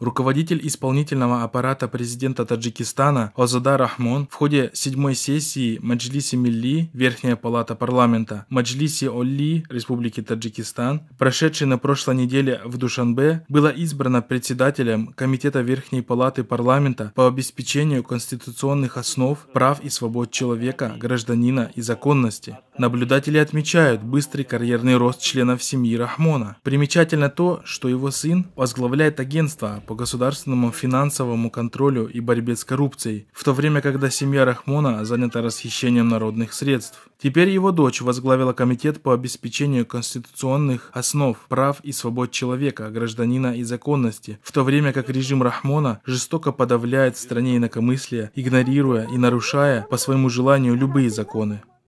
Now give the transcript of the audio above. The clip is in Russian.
Руководитель исполнительного аппарата президента Таджикистана Озада Рахмон в ходе седьмой сессии Маджлиси Милли, Верхняя палата парламента, Маджлиси Олли, Республики Таджикистан, прошедшей на прошлой неделе в Душанбе, была избрана председателем Комитета Верхней палаты парламента по обеспечению конституционных основ, прав и свобод человека, гражданина и законности. Наблюдатели отмечают быстрый карьерный рост членов семьи Рахмона. Примечательно то, что его сын возглавляет агентство по государственному финансовому контролю и борьбе с коррупцией, в то время, когда семья Рахмона занята расхищением народных средств. Теперь его дочь возглавила комитет по обеспечению конституционных основ, прав и свобод человека, гражданина и законности, в то время как режим Рахмона жестоко подавляет в стране инакомыслие, игнорируя и нарушая по своему желанию любые законы.